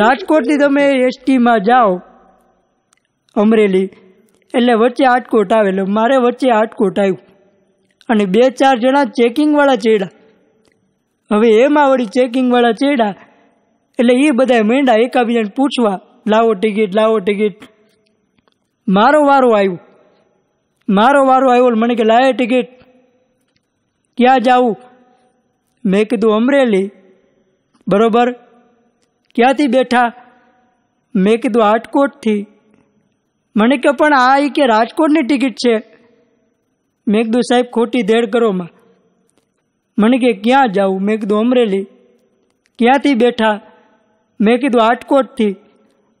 રાજકોટથી તમે એસટીમાં જાઓ અમરેલી એટલે વચ્ચે આટકોટ આવે એટલે મારે વચ્ચે આટકોટ આવ્યું અને બે ચાર જણા ચેકિંગવાળા ચેડા હવે એમાં વળી ચેકિંગવાળા ચેડા એટલે એ બધા મેંડા એકાબીજાને પૂછવા લાવો ટિકિટ લાવો ટિકિટ મારો વારો આવ્યો મારો વારો આવ્યો મને કે લાવે ટિકિટ ક્યાં જાવું મેં કીધું અમરેલી બરોબર क्या थी बैठा मैं कीधु राजकोट थी मैंने कहो पर आई के राजकोट ने टिकट है मैं कीधु साहब खोटी देड़ करो म मैंने कह क्या जाऊँ मैं कीधु अमरेली क्या थी बैठा मैं कीधु आटकोट थी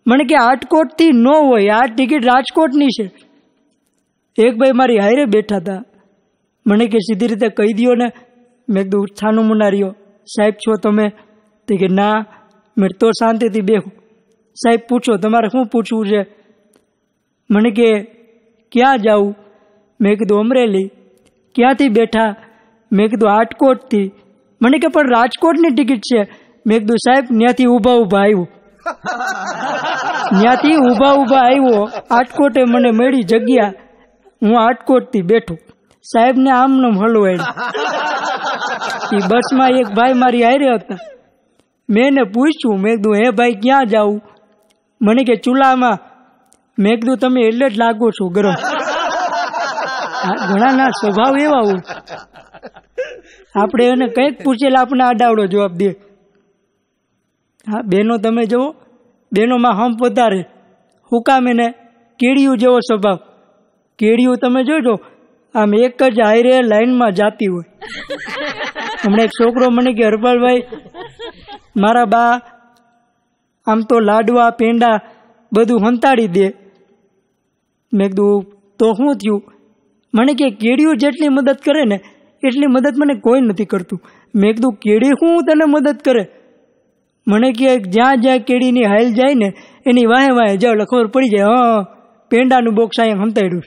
मैंने कह आटकोट थी न हो आ टिकट राजकोटनी से एक भाई मारी हायरे बैठा था मैंने कह सीधी रीते कही दियो ने मैं कीधु उत्थानू मुना रियो साहेब छो तमें तो कि ना મેં તો શાંતિથી બેહું સાહેબ પૂછો તમારે શું પૂછવું છે મને કે ક્યાં જાઉં મેં કીધું અમરેલી ક્યાંથી બેઠા મેં કીધું હાટકોટથી મને કે પણ રાજકોટની ટિકિટ છે મેં કીધું સાહેબ ત્યાંથી ઊભા ઊભા આવ્યું ત્યાંથી ઊભા ઊભા આવ્યો હાટકોટે મને મળી જગ્યા હું હાટકોટથી બેઠું સાહેબને આમનો હલવાડ એ બસમાં એક ભાઈ મારી હારે હતા મેં એને પૂછ્યું મેં કીધું હે ભાઈ ક્યાં જાવું મને કે ચૂલામાં મેં કીધું તમે એટલે જ લાગો છો ગરમ ઘણાના સ્વભાવ એવા હોય આપણે એને કંઈક પૂછેલા આપણે આડાવડો જવાબ દે હા બહેનો તમે જુઓ બહેનોમાં હમ વધારે હુકામ એને કેળિયું જેવો સ્વભાવ કેળિયું તમે જોજો આમ એક જ હાઈરે લાઈનમાં જાતી હોય હમણાં એક છોકરો મને કે હરપાલભાઈ મારા બા આમ તો લાડવા પેંડા બધું હંતાડી દે મેં કીધું તો શું થયું મને કે કેળિયું જેટલી મદદ કરે ને એટલી મદદ મને કોઈ નથી કરતું મેં કીધું કેડી શું તને મદદ કરે મને કે જ્યાં જ્યાં કેળીની હાઈલ જાય ને એની વાહે વાહે જાઓ ખબર પડી જાય હા પેંડાનું બોક્સ અહીંયા હંતાડ્યું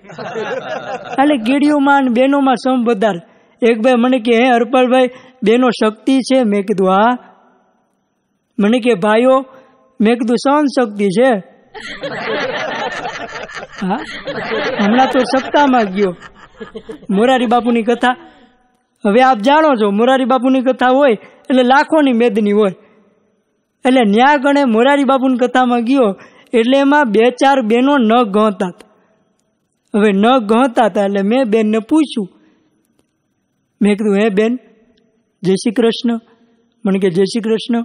એટલે કેળીઓમાં અને બહેનોમાં સમ વધારે એક ભાઈ મને કે હે હરપાલભાઈ બહેનો શક્તિ છે મેં કીધું હા મને કે ભાઈઓ મેં કીધું સહન શક્તિ છે હા હમણાં તો સપ્તાહમાં ગયો મોરારી બાપુની કથા હવે આપ જાણો છો મોરારી બાપુની કથા હોય એટલે લાખોની મેદની હોય એટલે ન્યા ગણે મોરારી બાપુની કથામાં ગયો એટલે એમાં બે ચાર બહેનો ન ગણતા હવે ન ગણતા હતા એટલે મેં બેનને પૂછ્યું મેં કીધું હે બેન જય શ્રી કૃષ્ણ મને કે જય શ્રી કૃષ્ણ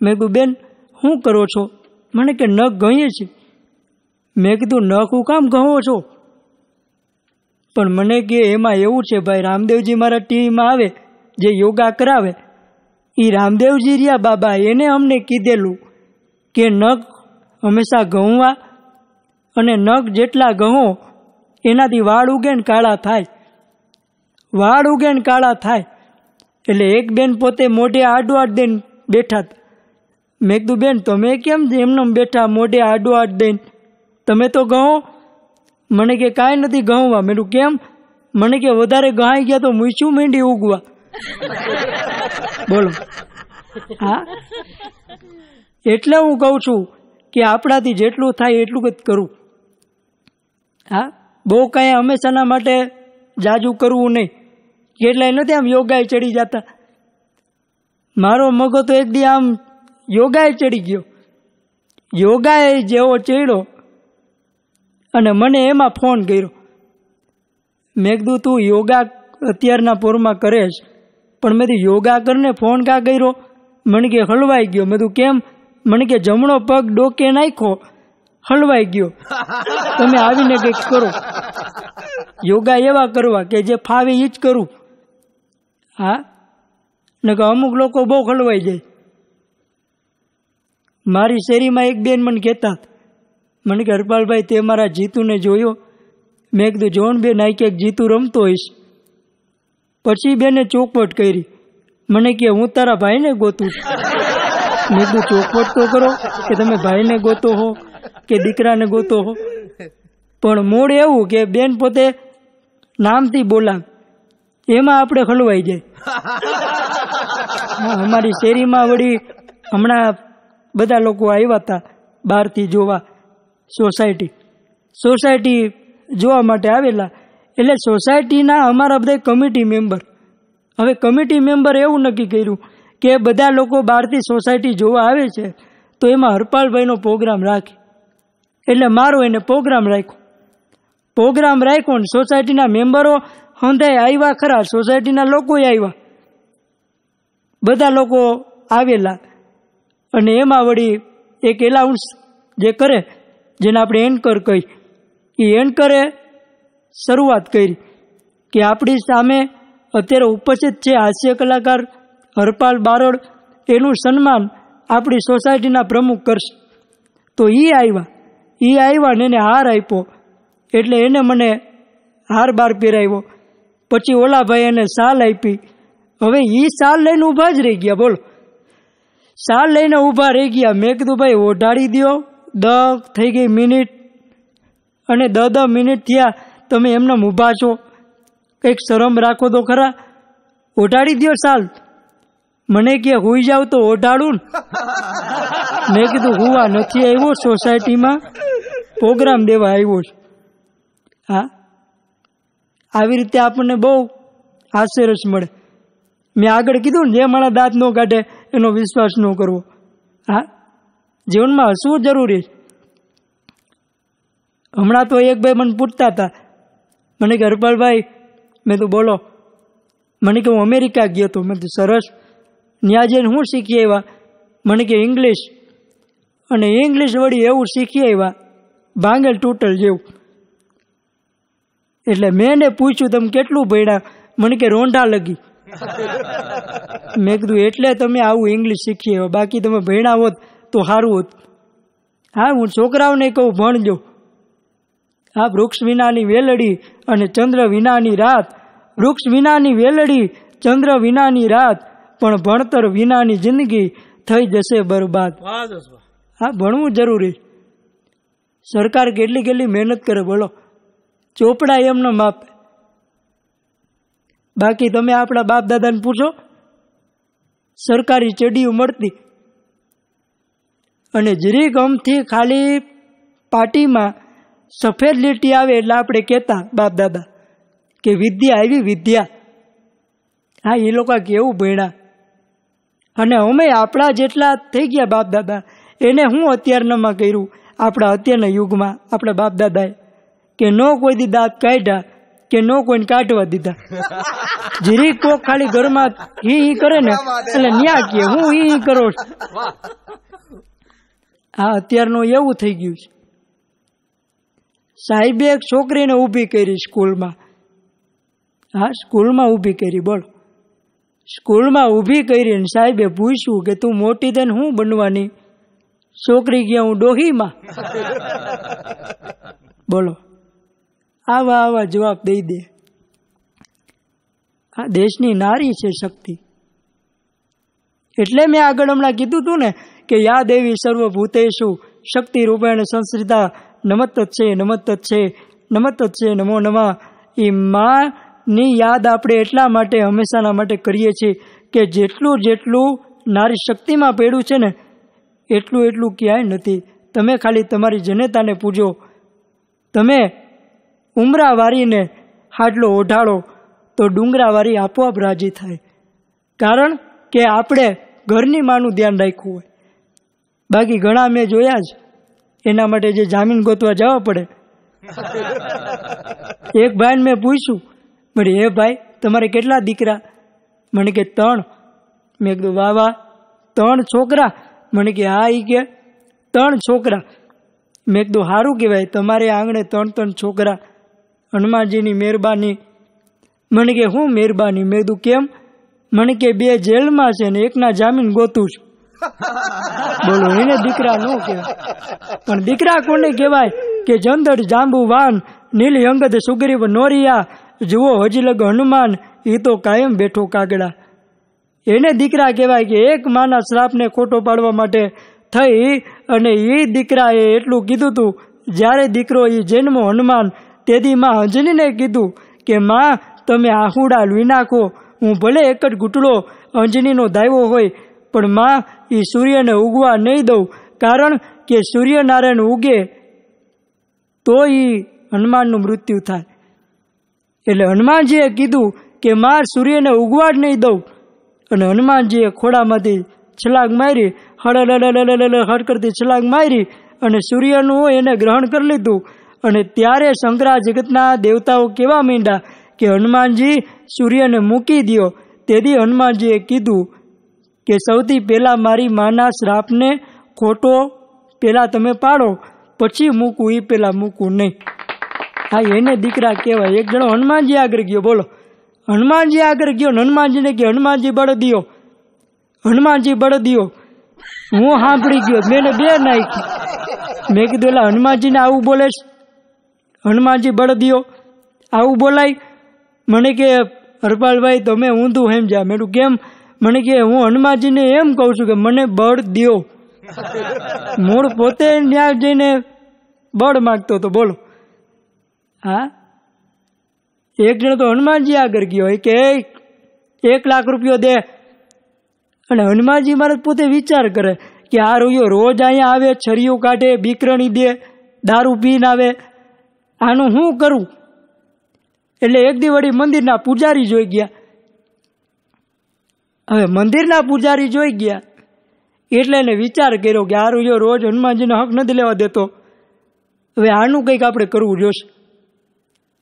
મેં કીધું બેન શું કરો છો મને કે નખ ગઈએ છીએ મેં કીધું નખ હું કામ ઘણો છો પણ મને કે એમાં એવું છે ભાઈ રામદેવજી મારા ટીવીમાં આવે જે યોગા કરાવે એ રામદેવજી રહ્યા બાબા એને અમને કીધેલું કે નખ હંમેશા ઘઉંવા અને નખ જેટલા ઘઉં એનાથી વાળ ઉગે ને કાળા થાય વાળ ઉગે ને કાળા થાય એટલે એક બેન પોતે મોઢે આડું આડ દેન બેઠા મેં કીધું બેન તમે કેમ એમને બેઠા મોઢે આડો આડ દઈને તમે તો ઘઉં મને કે કાંઈ નથી ઘઉંવા મેં કેમ મને કે વધારે ગહાઈ ગયા તો મૂછું મીંડી ઉગવા બોલો હા એટલે હું કહું છું કે આપણાથી જેટલું થાય એટલું જ કરું હા બહુ કાંઈ હંમેશાના માટે જાજુ કરવું નહીં કેટલાય નથી આમ યોગાએ ચડી જતા મારો મગો તો એક દી આમ યોગાએ ચડી ગયો યોગાએ જેવો ચડ્યો અને મને એમાં ફોન કર્યો મેં કીધું તું યોગા અત્યારના પૂરમાં કરે છે પણ મેં કીધું યોગા કરીને ફોન કા કર્યો મને કે હલવાઈ ગયો મેં કીધું કેમ મને કે જમણો પગ ડોકે નાખ્યો હલવાઈ ગયો તમે આવીને કંઈક કરો યોગા એવા કરવા કે જે ફાવે એ જ કરું હા ને કે અમુક લોકો બહુ હલવાઈ જાય મારી શેરીમાં એક બેન મને કહેતા મને કે હરપાલભાઈ તે મારા જીતુને જોયો મેં કીધું જોણ બેન આ ક્યાંક જીતુ રમતો હોઈશ પછી બેને ચોખવટ કરી મને કે હું તારા ભાઈને ગોતું મેં કીધું ચોખવટ તો કરો કે તમે ભાઈને ગોતો હો કે દીકરાને ગોતો હો પણ મૂળ એવું કે બેન પોતે નામથી બોલા એમાં આપણે હલવાઈ જાય અમારી શેરીમાં વળી હમણાં બધા લોકો આવ્યા હતા બહારથી જોવા સોસાયટી સોસાયટી જોવા માટે આવેલા એટલે સોસાયટીના અમારા બધા કમિટી મેમ્બર હવે કમિટી મેમ્બર એવું નક્કી કર્યું કે બધા લોકો બહારથી સોસાયટી જોવા આવે છે તો એમાં હરપાલભાઈનો પ્રોગ્રામ રાખે એટલે મારો એને પ્રોગ્રામ રાખ્યો પ્રોગ્રામ રાખ્યો ને સોસાયટીના મેમ્બરો હંધાય આવ્યા ખરા સોસાયટીના લોકોએ આવ્યા બધા લોકો આવેલા અને એમાં વળી એક એલાઉન્સ જે કરે જેને આપણે એન્કર કહી એ એન્કરે શરૂઆત કરી કે આપણી સામે અત્યારે ઉપસ્થિત છે હાસ્ય કલાકાર હરપાલ બારોડ એનું સન્માન આપણી સોસાયટીના પ્રમુખ કરશે તો એ આવ્યા એ આવ્યા ને એને હાર આપ્યો એટલે એને મને હાર બાર પહેરાવ્યો પછી ઓલાભાઈ એને શાલ આપી હવે એ શાલ લઈને ઊભા જ રહી ગયા બોલો સાલ લઈને ઊભા રહી ગયા મેં કીધું ભાઈ ઓઢાડી દો દ થઈ ગઈ મિનિટ અને દ દસ મિનિટ થયા તમે એમને ઊભા છો કંઈક શરમ રાખો તો ખરા ઓઢાડી દો સાલ મને કે હોઈ જાવ તો ઓઢાડું મેં કીધું હું આ નથી આવ્યો સોસાયટીમાં પ્રોગ્રામ દેવા આવ્યો છું હા આવી રીતે આપણને બહુ આશ્ચર્ય મળે મેં આગળ કીધું ને જે મારા દાંત ન કાઢે એનો વિશ્વાસ ન કરવો હા જીવનમાં હસવું જરૂરી છે હમણાં તો એક ભાઈ મને પૂછતા હતા મને કે હરપાલભાઈ મેં તું બોલો મને કે હું અમેરિકા ગયો તો મેં તું સરસ ત્યાં જઈને હું શીખી આવ્યા મને કે ઇંગ્લિશ અને ઇંગ્લિશ વળી એવું શીખી આવ્યા ભાંગેલ ટૂટલ જેવું એટલે મેં એને પૂછ્યું તમે કેટલું ભણ્યા મને કે રોંઢા લગી મેં કીધું એટલે તમે આવું ઇંગ્લિશ શીખીએ બાકી તમે ભણ્યા હોત તો સારું હોત હા હું છોકરાઓને કહું ભણજો આ વૃક્ષ વિનાની વેલડી અને ચંદ્ર વિનાની રાત વૃક્ષ વિનાની વેલડી ચંદ્ર વિનાની રાત પણ ભણતર વિનાની જિંદગી થઈ જશે બરબાદ હા ભણવું જરૂરી સરકાર કેટલી કેટલી મહેનત કરે બોલો ચોપડા એમનો માપે બાકી તમે આપણા બાપ દાદાને પૂછો સરકારી ચડીઓ મળતી અને જરી ગમથી ખાલી પાર્ટીમાં સફેદ લીટી આવે એટલે આપણે કહેતા બાપ દાદા કે વિદ્યા આવી વિદ્યા હા એ લોકો કેવું ભણ્યા અને અમે આપણા જેટલા થઈ ગયા બાપ દાદા એને હું અત્યારનામાં કર્યું આપણા અત્યારના યુગમાં આપણા બાપ દાદાએ કે ન કોઈ દી દાંત કાઢ્યા કે નો કોઈને કાઢવા દીધા જીરી કોક ખાલી ઘરમાં હી હી કરે ને એટલે ન્યા કે હું હી હી કરો હા અત્યારનું એવું થઈ ગયું છે સાહેબે એક છોકરીને ઊભી કરી સ્કૂલમાં હા સ્કૂલમાં ઊભી કરી બોલો સ્કૂલમાં ઊભી કરીને સાહેબે પૂછ્યું કે તું મોટી થઈને શું બનવાની છોકરી ગયા હું ડોહીમાં બોલો આવા આવા જવાબ દઈ દે આ દેશની નારી છે શક્તિ એટલે મેં આગળ હમણાં કીધું હતું ને કે યા દેવી સર્વભૂતેશુ શક્તિ રૂપેણ સંસ્કૃતા નમત જ છે નમત છે નમત છે નમો નમા એ માની યાદ આપણે એટલા માટે હંમેશાના માટે કરીએ છીએ કે જેટલું જેટલું નારી શક્તિમાં પેડું છે ને એટલું એટલું ક્યાંય નથી તમે ખાલી તમારી જનતાને પૂજો તમે ઉમરા વારીને હાડલો ઓઢાળો તો ડુંગરા વારી આપોઆપ રાજી થાય કારણ કે આપણે ઘરની માનું ધ્યાન રાખ્યું હોય બાકી ઘણા મેં જોયા જ એના માટે જે જામીન ગોતવા જવા પડે એક ભાઈને મેં પૂછ્યું મને એ ભાઈ તમારે કેટલા દીકરા મને કે ત્રણ મેં કીધું વાહ વાહ ત્રણ છોકરા મને કે હા એ કે ત્રણ છોકરા મેં કીધું સારું કહેવાય તમારે આંગણે ત્રણ ત્રણ છોકરા હનુમાનજીની મહેરબાની મને કે હું મહેરબાની મેં તું કેમ મને કે બે જેલમાં છે ને એકના જામીન ગોતું છું બોલો એને દીકરા ન કહેવાય પણ દીકરા કોને કહેવાય કે જંદર જાંબુ વાન નીલી અંગત સુગ્રીવ નોરિયા જુઓ હજી લગ હનુમાન એ તો કાયમ બેઠો કાગડા એને દીકરા કહેવાય કે એક માના શ્રાપને ખોટો પાડવા માટે થઈ અને એ દીકરાએ એટલું કીધું હતું જ્યારે દીકરો એ જન્મ હનુમાન તેથી માં અંજનીને કીધું કે માં તમે આહુડા લઈ નાખો હું ભલે એક જ ઘૂંટડો અંજનીનો દાવો હોય પણ માં એ સૂર્યને ઉગવા નહીં દઉં કારણ કે સૂર્યનારાયણ ઉગે તો એ હનુમાનનું મૃત્યુ થાય એટલે હનુમાનજીએ કીધું કે માર સૂર્યને ઉગવા જ નહીં દઉં અને હનુમાનજીએ ખોડામાંથી છલાંગ મારી હળ હડ કરતી છલાંગ મારી અને સૂર્યનું હોય એને ગ્રહણ કરી લીધું અને ત્યારે શંકરા જગતના દેવતાઓ કેવા મીંડા કે હનુમાનજી સૂર્યને મૂકી દો તેથી હનુમાનજીએ કીધું કે સૌથી પહેલાં મારી માના શ્રાપને ખોટો પહેલાં તમે પાડો પછી મૂકું એ પહેલાં મૂકું નહીં હા એને દીકરા કહેવાય એક જણો હનુમાનજી આગળ ગયો બોલો હનુમાનજી આગળ ગયો હનુમાનજીને કે હનુમાનજી બળ દિયો હનુમાનજી બળ દિયો હું સાંભળી ગયો મેં બે નાખી મેં કીધું એટલે હનુમાનજીને આવું બોલેશ હનુમાનજી બળ બળદિયો આવું બોલાય મને કે હરપાલભાઈ તમે ઊંધું સમજ્યા મેડું કેમ મને કે હું હનુમાનજીને એમ કહું છું કે મને બળ દિયો મૂળ પોતે ત્યાં જઈને બળ માગતો હતો બોલો હા એક જણો તો હનુમાનજી આગળ ગયો કે એક લાખ રૂપિયો દે અને હનુમાનજી મારે પોતે વિચાર કરે કે આ રોયો રોજ અહીંયા આવે છરીઓ કાઢે બીકરણી દે દારૂ પીને આવે આનું શું કરું એટલે એક દિવડી મંદિરના પૂજારી જોઈ ગયા હવે મંદિરના પૂજારી જોઈ ગયા એટલે એને વિચાર કર્યો કે આ રૂયો રોજ હનુમાનજીનો હક નથી લેવા દેતો હવે આનું કંઈક આપણે કરવું જોશે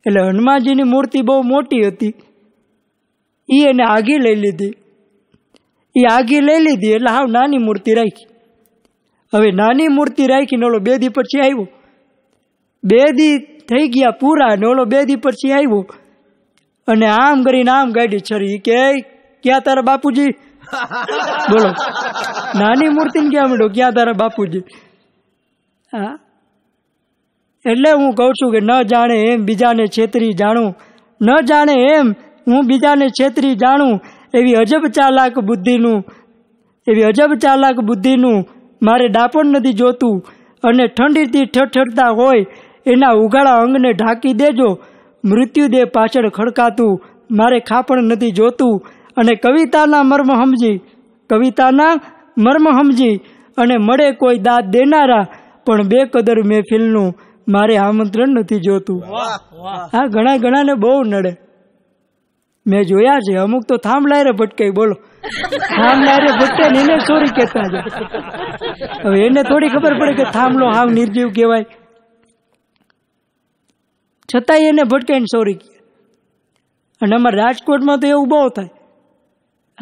એટલે હનુમાનજીની મૂર્તિ બહુ મોટી હતી એ એને આઘી લઈ લીધી એ આઘી લઈ લીધી એટલે હા નાની મૂર્તિ રાખી હવે નાની મૂર્તિ રાખીને ઓલો બે દી પછી આવ્યો બે દી થઈ ગયા પૂરા ડોલો બે દી પછી આવ્યો અને આમ કરીને આમ ગાડી છરી કે ક્યાં તારા બાપુજી બોલો નાની મૂર્તિ ને ક્યાં માંડો ક્યાં તારા બાપુજી હા એટલે હું કહું છું કે ન જાણે એમ બીજાને છેતરી જાણું ન જાણે એમ હું બીજાને છેતરી જાણું એવી અજબ ચાલાક બુદ્ધિનું એવી અજબ ચાલાક બુદ્ધિનું મારે ડાપણ નથી જોતું અને ઠંડીથી ઠઠડતા હોય એના ઉઘાડા અંગને ઢાંકી દેજો મૃત્યુદેહ પાછળ ખડકાતું મારે ખાપણ નથી જોતું અને કવિતાના મર્મ સમજી કવિતાના મર્મ સમજી અને મળે કોઈ દાદ દેનારા પણ બે કદર મહેફિલનું મારે આમંત્રણ નથી જોતું હા ઘણા ઘણાને બહુ નડે મેં જોયા છે અમુક તો રે ભટકે બોલો થાંભલાયરે ભટકે એને સોરી કહેતા હવે એને થોડી ખબર પડે કે થાંભલો હાવ નિર્જીવ કહેવાય છતાંય એને ભટકાઈને સોરી કહે અને અમારે રાજકોટમાં તો એવું બહુ થાય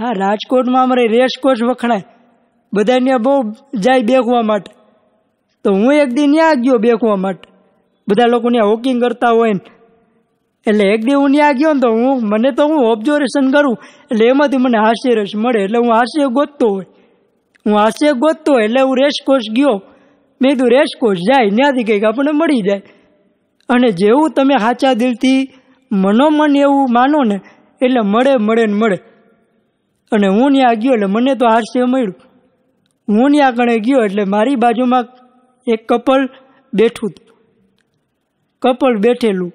હા રાજકોટમાં અમારે રેસકોર્સ વખણાય બધા ત્યાં બહુ જાય બેગવા માટે તો હું એક દી ત્યાં ગયો બેગવા માટે બધા લોકો ત્યાં હોકિંગ કરતા હોય ને એટલે એક દી હું ત્યાં ગયો ને તો હું મને તો હું ઓબ્ઝર્વેશન કરું એટલે એમાંથી મને હાસ્ય રસ મળે એટલે હું હાસ્ય ગોતતો હોય હું હાસ્ય ગોતતો હોય એટલે હું રેસકોર્સ ગયો મેં કીધું રેસકોર્સ જાય ત્યાંથી કંઈક આપણને મળી જાય અને જેવું તમે સાચા દિલથી મનોમન એવું માનો ને એટલે મળે મળે ને મળે અને હું ત્યાં ગયો એટલે મને તો હાસ્ય મળ્યું હું ત્યાં કણે ગયો એટલે મારી બાજુમાં એક કપલ બેઠું કપલ બેઠેલું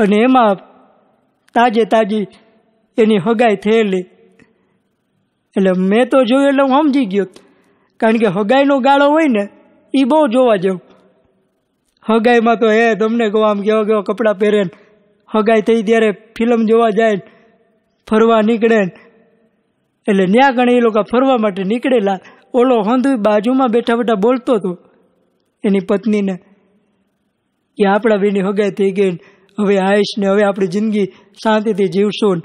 અને એમાં તાજે તાજી એની હગાઈ થયેલી એટલે મેં તો જોયું એટલે હું સમજી ગયો કારણ કે હગાઈનો ગાળો હોય ને એ બહુ જોવા જેવું હગાઈમાં તો હે તમને કહો આમ કેવા કેવા કપડાં પહેરે હગાઈ થઈ ત્યારે ફિલ્મ જોવા જાય ફરવા નીકળે એટલે ત્યાં ગણે એ લોકો ફરવા માટે નીકળેલા ઓલો હંધુ બાજુમાં બેઠા બેઠા બોલતો હતો એની પત્નીને કે આપણા બેની હગાઈ થઈ ગઈ હવે આયુષ ને હવે આપણી જિંદગી શાંતિથી જીવશું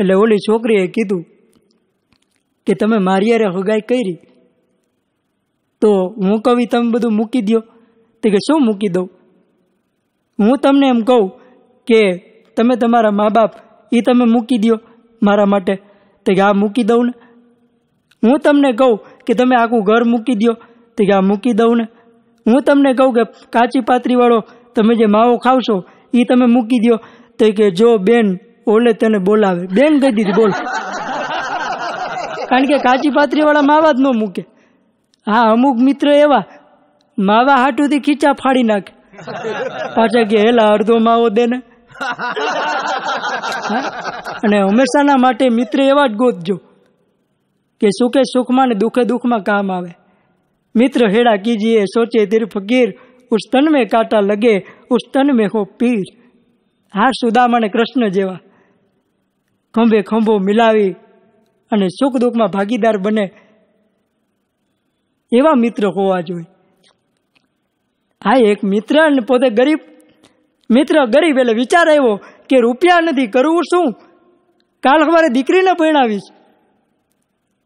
એટલે ઓલી છોકરીએ કીધું કે તમે મારી યારે હગાઈ કરી તો હું કવિ તમે બધું મૂકી દો તે કે શું મૂકી દઉં હું તમને એમ કહું કે તમે તમારા મા બાપ એ તમે મૂકી દો મારા માટે તે કે આ મૂકી દઉં ને હું તમને કહું કે તમે આખું ઘર મૂકી દો તો કે આ મૂકી દઉં ને હું તમને કહું કે કાચી પાતરીવાળો તમે જે માવો ખાવશો એ તમે મૂકી દો તો કે જો બેન ઓલે તેને બોલાવે બેન કહી દીધી બોલ કારણ કે કાચી પાતરીવાળા માવા જ ન મૂકે હા અમુક મિત્ર એવા માવા હાટુથી ખીચા ફાડી નાખ પાછા કે હેલા અડધો માવો દે ને અને હંમેશાના માટે મિત્ર એવા જ ગોતજો કે સુખે સુખમાં ને દુઃખે દુઃખમાં કામ આવે મિત્ર હેડા કીજીએ સોચે તીર ફકીર ઉસ તન મેં લગે ઉસ તન હો પીર હા સુદામાને કૃષ્ણ જેવા ખંભે ખંભો મિલાવી અને સુખ દુઃખમાં ભાગીદાર બને એવા મિત્ર હોવા જોઈએ હા એક મિત્ર અને પોતે ગરીબ મિત્ર ગરીબ એટલે વિચાર આવ્યો કે રૂપિયા નથી કરવું શું કાલ અમારે દીકરીને ભણાવીશ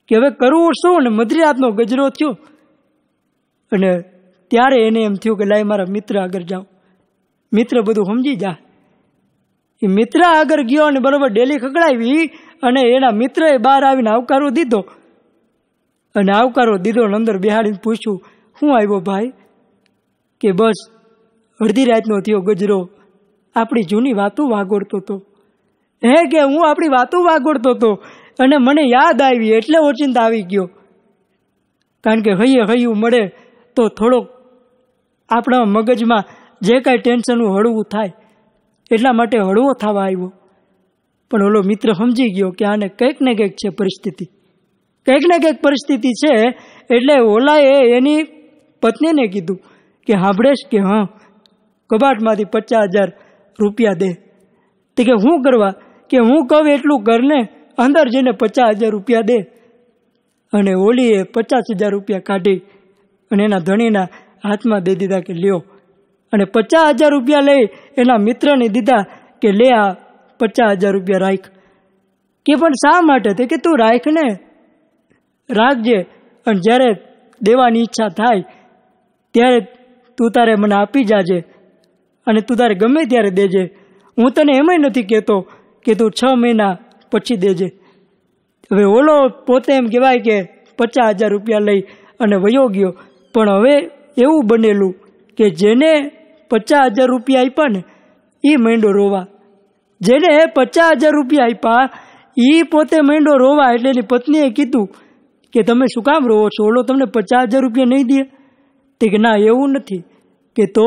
કે હવે કરવું શું ને મધ્યરાતનો ગજરો થયો અને ત્યારે એને એમ થયું કે લાય મારા મિત્ર આગળ જાઉં મિત્ર બધું સમજી જા એ મિત્ર આગળ ગયો અને બરાબર ડેલી ખકડાવી અને એના મિત્રએ બહાર આવીને આવકારો દીધો અને આવકારો દીધો અને અંદર બિહાડીને પૂછ્યું શું આવ્યો ભાઈ કે બસ અડધી રાતનો થયો ગજરો આપણી જૂની વાતો વાગોડતો હતો હે કે હું આપણી વાતો વાગોડતો હતો અને મને યાદ આવી એટલે ઓચિંતા આવી ગયો કારણ કે હૈયે હૈયું મળે તો થોડોક આપણા મગજમાં જે કાંઈ ટેન્શનનું હળવું થાય એટલા માટે હળવો થવા આવ્યો પણ ઓલો મિત્ર સમજી ગયો કે આને કંઈક ને કંઈક છે પરિસ્થિતિ કંઈક ને કંઈક પરિસ્થિતિ છે એટલે ઓલાએ એની પત્નીને કીધું કે હાંભળેશ કે હા કબાટમાંથી પચાસ હજાર રૂપિયા દે તે કે શું કરવા કે હું કહું એટલું કરને અંદર જઈને પચાસ હજાર રૂપિયા દે અને ઓલીએ પચાસ હજાર રૂપિયા કાઢી અને એના ધણીના હાથમાં દે દીધા કે લ્યો અને પચાસ હજાર રૂપિયા લઈ એના મિત્રને દીધા કે લે આ પચાસ હજાર રૂપિયા રાખ કે પણ શા માટે તે કે તું રાખ ને રાખજે અને જ્યારે દેવાની ઈચ્છા થાય ત્યારે તું તારે મને આપી જાજે અને તું તારે ગમે ત્યારે દેજે હું તને એમાંય નથી કહેતો કે તું છ મહિના પછી દેજે હવે ઓલો પોતે એમ કહેવાય કે પચાસ હજાર રૂપિયા લઈ અને વયો ગયો પણ હવે એવું બનેલું કે જેને પચાસ હજાર રૂપિયા આપ્યા ને એ મેંડો રોવા જેને પચાસ હજાર રૂપિયા આપ્યા એ પોતે મેંડો રોવા એટલે એની પત્નીએ કીધું કે તમે શું કામ રોવો છો ઓલો તમને પચાસ હજાર રૂપિયા નહીં દે તે કે ના એવું નથી કે તો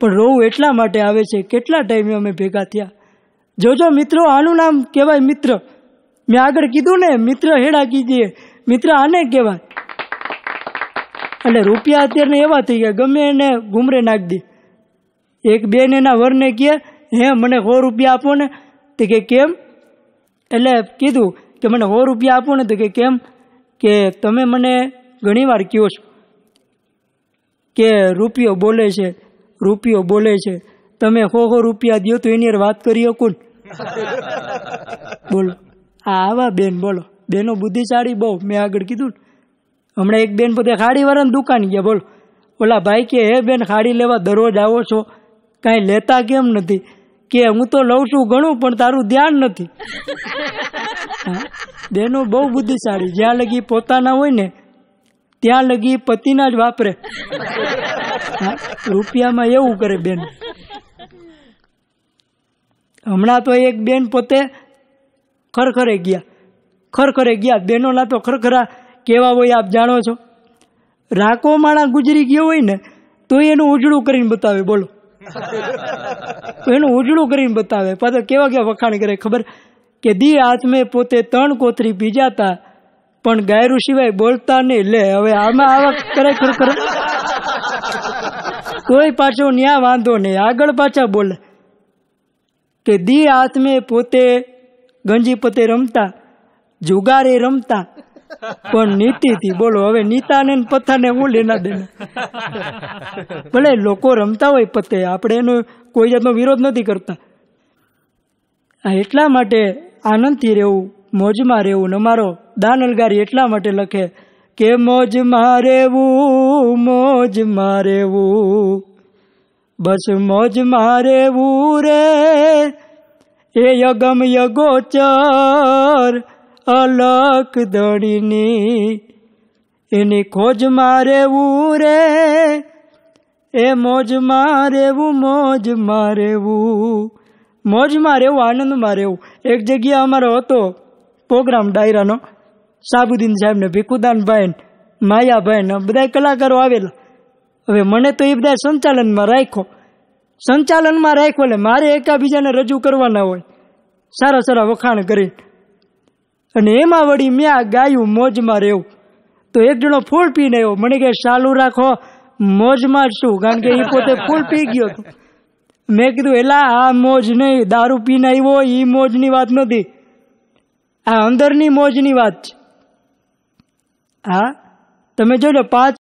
પણ રોવું એટલા માટે આવે છે કેટલા ટાઈમે અમે ભેગા થયા જોજો મિત્રો આનું નામ કહેવાય મિત્ર મેં આગળ કીધું ને મિત્ર હેડા કીધીએ મિત્ર આને કહેવાય એટલે રૂપિયા અત્યારે એવા થઈ ગયા ગમે એને ગુમરે નાખી દે એક બેન એના વરને કહે હે મને સો રૂપિયા આપો ને તો કે કેમ એટલે કીધું કે મને સો રૂપિયા આપો ને તો કે કેમ કે તમે મને ઘણીવાર કહો છો કે રૂપિયો બોલે છે રૂપિયો બોલે છે તમે સો સો રૂપિયા દો તો એની વાત કરી કોણ બોલો આ આવા બેન બોલો બેનો બુદ્ધિશાળી બહુ મેં આગળ કીધું હમણાં એક બેન પોતે ખાડીવાળાની દુકાન ગયા બોલો ઓલા ભાઈ કે હે બેન ખાડી લેવા દરરોજ આવો છો કાંઈ લેતા કેમ નથી કે હું તો લઉં છું ઘણું પણ તારું ધ્યાન નથી બેનો બહુ બુદ્ધિશાળી જ્યાં લગી પોતાના હોય ને ત્યાં લગી પતિના જ વાપરે રૂપિયામાં એવું કરે બેન હમણાં તો એક બેન પોતે ખરખરે ગયા ખરખરે ગયા બહેનોના તો ખરખરા કેવા હોય આપ જાણો છો રાકો માણા ગુજરી ગયો હોય ને તો એનું ઉજળું કરીને બતાવે બોલો એનું ઉજળું કરીને બતાવે પાછા કેવા કેવા વખાણ કરે ખબર કે દી હાથ મેં પોતે ત્રણ કોથરી પીજાતા પણ ગાયરુ સિવાય બોલતા નહીં લે હવે આમાં આવા ખરેખર ખરે કોઈ પાછો ન્યા વાંધો નહીં આગળ પાછા બોલે કે દી આત્મે પોતે ગંજી ગંજીપતે રમતા જુગારે રમતા પણ નીતિથી બોલો હવે નીતાને પથ્થાને હું લેના દે ભલે લોકો રમતા હોય પતે આપણે એનો કોઈ જાતનો વિરોધ નથી કરતા એટલા માટે આનંદથી રહેવું મોજમાં રહેવું અમારો દાન એટલા માટે લખે કે મોજ મારેવું મોજ મારેવું બસ મોજ મારેવું રે એ યગમ યગોચર અલક દળીની એની ખોજ મારેવું રે એ મોજ મારેવું મોજ મારેવું મોજમાં રહેવું આનંદમાં રહેવું એક જગ્યા અમારો હતો પ્રોગ્રામ ડાયરાનો સાબુદ્દીન સાહેબને ભીખુદાનભાઈ માયાભાઈ બધા કલાકારો આવેલા હવે મને તો એ બધા સંચાલનમાં રાખ્યો સંચાલનમાં રાખ્યો એટલે મારે એકાબીજાને રજૂ કરવાના હોય સારા સારા વખાણ કરી અને એમાં વળી મેં આ ગાયું મોજમાં રહેવું તો એક જણો ફૂલ પીને આવ્યો મને કે ચાલુ રાખો મોજમાં જ શું કારણ કે એ પોતે ફૂલ પી ગયો હતો મેં કીધું એલા આ મોજ નહીં દારૂ પીને આવ્યો એ મોજની વાત નથી આ અંદરની મોજની વાત છે હા તમે જોઈ લો પાંચ